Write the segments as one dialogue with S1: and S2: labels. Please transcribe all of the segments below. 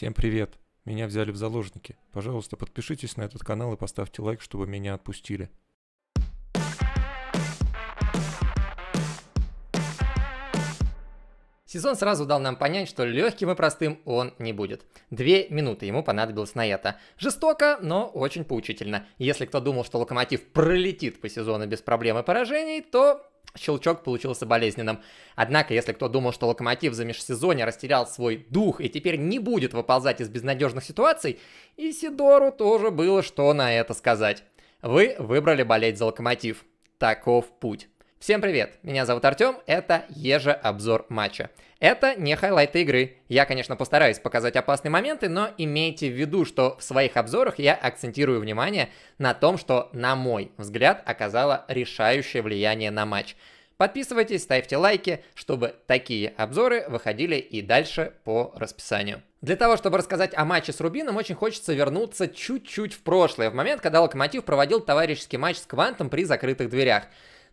S1: Всем привет! Меня взяли в заложники. Пожалуйста, подпишитесь на этот канал и поставьте лайк, чтобы меня отпустили. Сезон сразу дал нам понять, что легким и простым он не будет. Две минуты ему понадобилось на это. Жестоко, но очень поучительно. Если кто думал, что Локомотив пролетит по сезону без проблем и поражений, то Щелчок получился болезненным. Однако, если кто думал, что Локомотив за межсезонье растерял свой дух и теперь не будет выползать из безнадежных ситуаций, Исидору тоже было что на это сказать. Вы выбрали болеть за Локомотив. Таков путь. Всем привет, меня зовут Артем, это Ежа обзор матча. Это не хайлайты игры. Я, конечно, постараюсь показать опасные моменты, но имейте в виду, что в своих обзорах я акцентирую внимание на том, что, на мой взгляд, оказало решающее влияние на матч. Подписывайтесь, ставьте лайки, чтобы такие обзоры выходили и дальше по расписанию. Для того, чтобы рассказать о матче с Рубином, очень хочется вернуться чуть-чуть в прошлое, в момент, когда Локомотив проводил товарищеский матч с Квантом при закрытых дверях.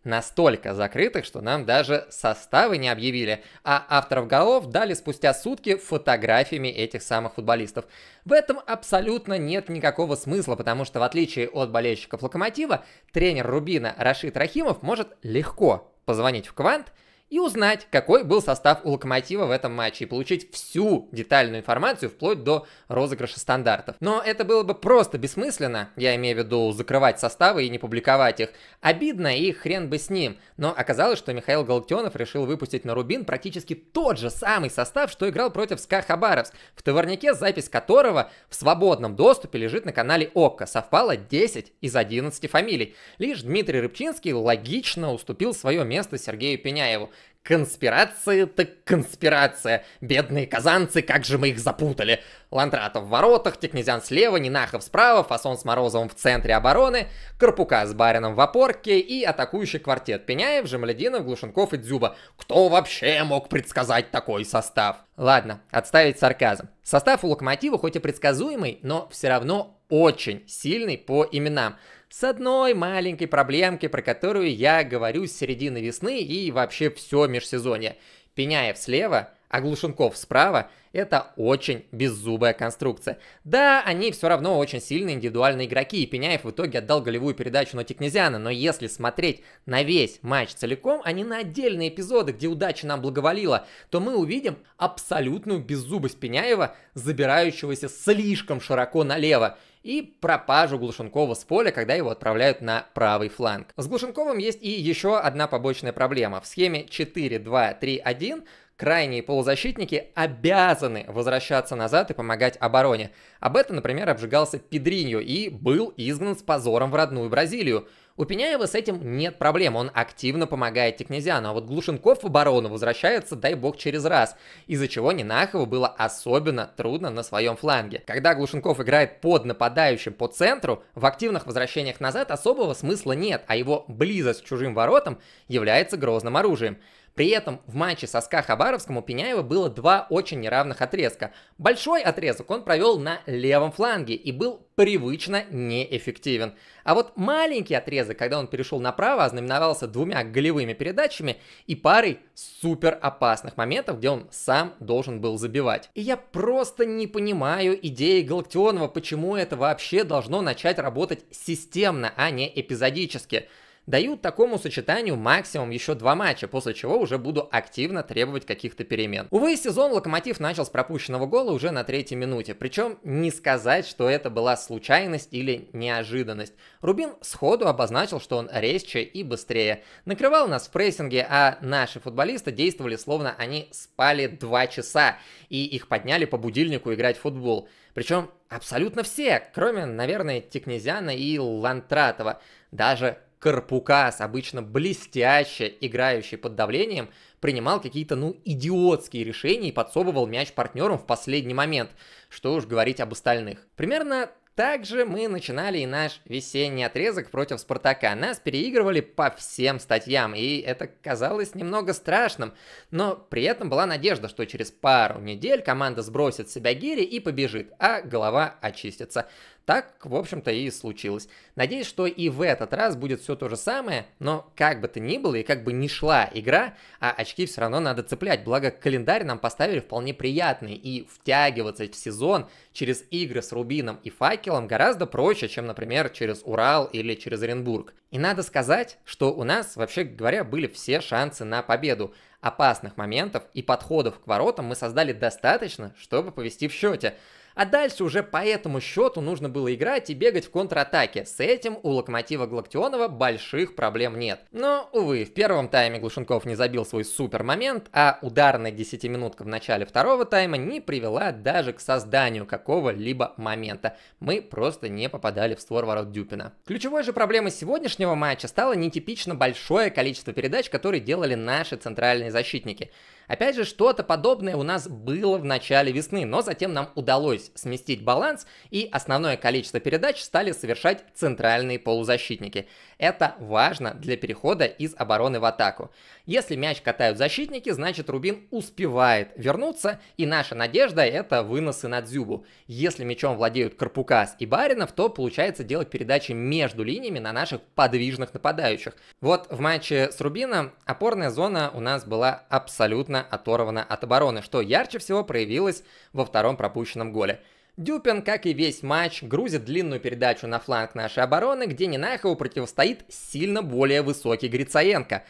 S1: Настолько закрытых, что нам даже составы не объявили, а авторов голов дали спустя сутки фотографиями этих самых футболистов. В этом абсолютно нет никакого смысла, потому что в отличие от болельщиков Локомотива, тренер Рубина Рашид Рахимов может легко позвонить в Квант – и узнать, какой был состав у Локомотива в этом матче и получить всю детальную информацию вплоть до розыгрыша стандартов. Но это было бы просто бессмысленно, я имею в виду закрывать составы и не публиковать их. Обидно и хрен бы с ним. Но оказалось, что Михаил Галактионов решил выпустить на Рубин практически тот же самый состав, что играл против СКА Хабаровск, в товарнике запись которого в свободном доступе лежит на канале ОККО. Совпало 10 из 11 фамилий. Лишь Дмитрий Рыбчинский логично уступил свое место Сергею Пеняеву. Конспирация так конспирация. Бедные казанцы, как же мы их запутали. Ландратов в воротах, Технезян слева, Нинахов справа, Фасон с Морозовым в центре обороны, Карпука с Барином в опорке и атакующий квартет Пеняев, Жемлядинов, Глушенков и Дзюба. Кто вообще мог предсказать такой состав? Ладно, отставить сарказм. Состав у Локомотива хоть и предсказуемый, но все равно очень сильный по именам. С одной маленькой проблемкой, про которую я говорю с середины весны и вообще все межсезонье. Пеняев слева, а Глушенков справа – это очень беззубая конструкция. Да, они все равно очень сильные индивидуальные игроки, и Пеняев в итоге отдал голевую передачу на Тикнезиана, но если смотреть на весь матч целиком, а не на отдельные эпизоды, где удача нам благоволила, то мы увидим абсолютную беззубость Пеняева, забирающегося слишком широко налево и пропажу Глушенкова с поля, когда его отправляют на правый фланг. С Глушенковым есть и еще одна побочная проблема. В схеме 4-2-3-1 крайние полузащитники обязаны возвращаться назад и помогать обороне. Об этом, например, обжигался Педриньо и был изгнан с позором в родную Бразилию. У Пеняева с этим нет проблем, он активно помогает Текнезиану, а вот Глушенков в оборону возвращается, дай бог, через раз, из-за чего Нинахову было особенно трудно на своем фланге. Когда Глушенков играет под нападающим по центру, в активных возвращениях назад особого смысла нет, а его близость к чужим воротам является грозным оружием. При этом в матче со СКА Хабаровском у Пеняева было два очень неравных отрезка. Большой отрезок он провел на левом фланге и был привычно неэффективен. А вот маленький отрезок, когда он перешел направо, ознаменовался двумя голевыми передачами и парой супер опасных моментов, где он сам должен был забивать. И я просто не понимаю идеи Галактионова, почему это вообще должно начать работать системно, а не эпизодически. Даю такому сочетанию максимум еще два матча, после чего уже буду активно требовать каких-то перемен. Увы, сезон Локомотив начал с пропущенного гола уже на третьей минуте, причем не сказать, что это была случайность или неожиданность. Рубин сходу обозначил, что он резче и быстрее. Накрывал нас в прессинге, а наши футболисты действовали словно они спали два часа, и их подняли по будильнику играть в футбол. Причем абсолютно все, кроме, наверное, Текнезяна и Лантратова. Даже Карпукас, обычно блестяще играющий под давлением, принимал какие-то, ну, идиотские решения и подсобывал мяч партнерам в последний момент. Что уж говорить об остальных. Примерно также мы начинали и наш весенний отрезок против Спартака. Нас переигрывали по всем статьям, и это казалось немного страшным. Но при этом была надежда, что через пару недель команда сбросит с себя гири и побежит, а голова очистится. Так, в общем-то, и случилось. Надеюсь, что и в этот раз будет все то же самое, но как бы то ни было и как бы ни шла игра, а очки все равно надо цеплять, благо календарь нам поставили вполне приятный, и втягиваться в сезон через игры с Рубином и Факи факелом гораздо проще, чем, например, через Урал или через Оренбург. И надо сказать, что у нас, вообще говоря, были все шансы на победу. Опасных моментов и подходов к воротам мы создали достаточно, чтобы повести в счете. А дальше уже по этому счету нужно было играть и бегать в контратаке. С этим у Локомотива Глактионова больших проблем нет. Но, увы, в первом тайме Глушенков не забил свой супер момент, а ударная десятиминутка в начале второго тайма не привела даже к созданию какого-либо момента. Мы просто не попадали в створ ворот Дюпина. Ключевой же проблемой сегодняшнего матча стало нетипично большое количество передач, которые делали наши центральные защитники. Опять же, что-то подобное у нас было в начале весны, но затем нам удалось сместить баланс, и основное количество передач стали совершать центральные полузащитники. Это важно для перехода из обороны в атаку. Если мяч катают защитники, значит Рубин успевает вернуться, и наша надежда это выносы на дзюбу. Если мячом владеют Карпукас и Баринов, то получается делать передачи между линиями на наших подвижных нападающих. Вот в матче с Рубином опорная зона у нас была абсолютно абсолютно оторвана от обороны, что ярче всего проявилось во втором пропущенном голе. Дюпин, как и весь матч, грузит длинную передачу на фланг нашей обороны, где Ненахову противостоит сильно более высокий Грицаенко.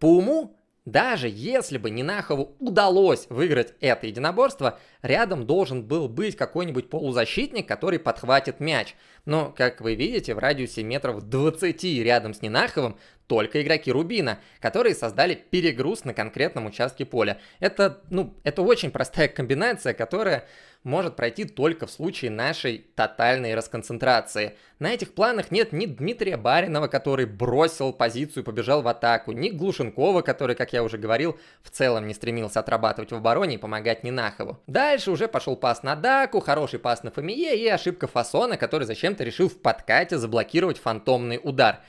S1: По уму, даже если бы Нинахову удалось выиграть это единоборство, рядом должен был быть какой-нибудь полузащитник, который подхватит мяч. Но, как вы видите, в радиусе метров 20 рядом с Нинаховым только игроки Рубина, которые создали перегруз на конкретном участке поля. Это, ну, это очень простая комбинация, которая может пройти только в случае нашей тотальной расконцентрации. На этих планах нет ни Дмитрия Баринова, который бросил позицию и побежал в атаку, ни Глушенкова, который, как я уже говорил, в целом не стремился отрабатывать в обороне и помогать Нинахову. Дальше уже пошел пас на Даку, хороший пас на Фомие и ошибка Фасона, который зачем-то решил в подкате заблокировать фантомный удар.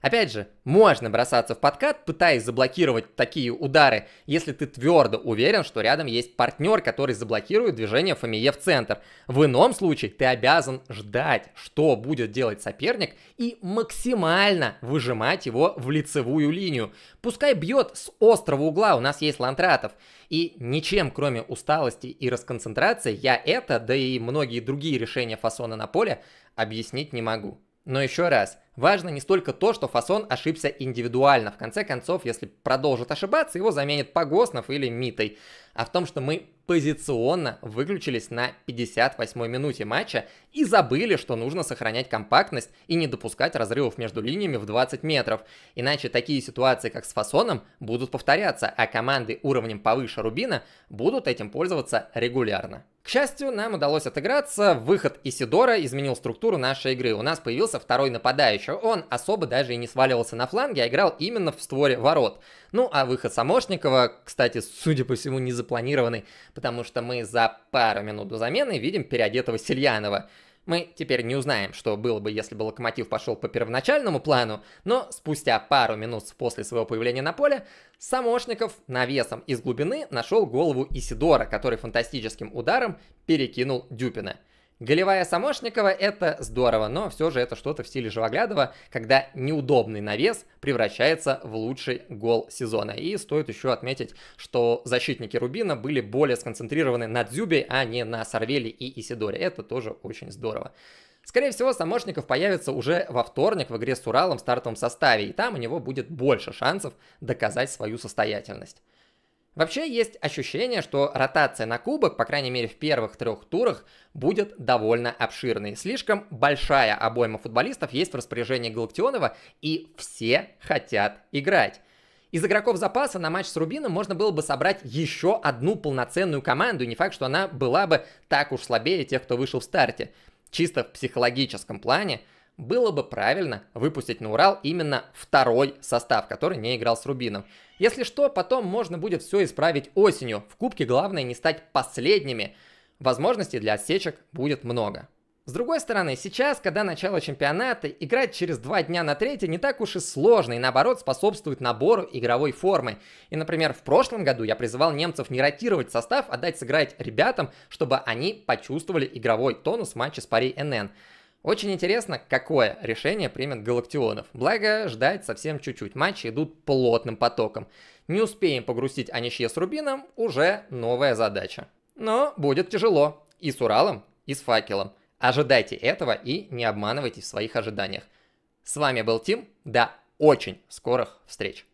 S1: Опять же, можно бросаться в подкат, пытаясь заблокировать такие удары, если ты твердо уверен, что рядом есть партнер, который заблокирует движение Фамие в центр. В ином случае ты обязан ждать, что будет делать соперник, и максимально выжимать его в лицевую линию. Пускай бьет с острого угла, у нас есть лантратов. И ничем, кроме усталости и расконцентрации, я это, да и многие другие решения фасона на поле, объяснить не могу. Но еще раз, важно не столько то, что фасон ошибся индивидуально. В конце концов, если продолжит ошибаться, его заменит Погоснов или Митой. А в том, что мы позиционно выключились на 58-й минуте матча и забыли, что нужно сохранять компактность и не допускать разрывов между линиями в 20 метров. Иначе такие ситуации, как с фасоном, будут повторяться, а команды уровнем повыше Рубина будут этим пользоваться регулярно. К счастью, нам удалось отыграться. Выход Исидора изменил структуру нашей игры. У нас появился второй нападающий. Он особо даже и не сваливался на фланге, а играл именно в створе ворот. Ну а выход Самошникова, кстати, судя по всему, не запланированный, потому что мы за пару минут до замены видим переодетого Сильянова. Мы теперь не узнаем, что было бы, если бы Локомотив пошел по первоначальному плану, но спустя пару минут после своего появления на поле Самошников навесом из глубины нашел голову Исидора, который фантастическим ударом перекинул Дюпина – Голевая Самошникова – это здорово, но все же это что-то в стиле Живоглядова, когда неудобный навес превращается в лучший гол сезона. И стоит еще отметить, что защитники Рубина были более сконцентрированы на Дзюбе, а не на Сарвеле и Исидоре. Это тоже очень здорово. Скорее всего, Самошников появится уже во вторник в игре с Уралом в стартовом составе, и там у него будет больше шансов доказать свою состоятельность. Вообще есть ощущение, что ротация на кубок, по крайней мере в первых трех турах, будет довольно обширной. Слишком большая обойма футболистов есть в распоряжении Галактионова, и все хотят играть. Из игроков запаса на матч с Рубином можно было бы собрать еще одну полноценную команду, и не факт, что она была бы так уж слабее тех, кто вышел в старте. Чисто в психологическом плане – было бы правильно выпустить на Урал именно второй состав, который не играл с Рубином. Если что, потом можно будет все исправить осенью. В Кубке главное не стать последними. Возможностей для отсечек будет много. С другой стороны, сейчас, когда начало чемпионата, играть через два дня на третье не так уж и сложно и наоборот способствует набору игровой формы. И, например, в прошлом году я призывал немцев не ротировать состав, а дать сыграть ребятам, чтобы они почувствовали игровой тонус матча с парей НН. Очень интересно, какое решение примет Галактионов. Благо, ждать совсем чуть-чуть. Матчи идут плотным потоком. Не успеем погрустить о ничье с Рубином, уже новая задача. Но будет тяжело. И с Уралом, и с Факелом. Ожидайте этого и не обманывайте в своих ожиданиях. С вами был Тим. До очень скорых встреч.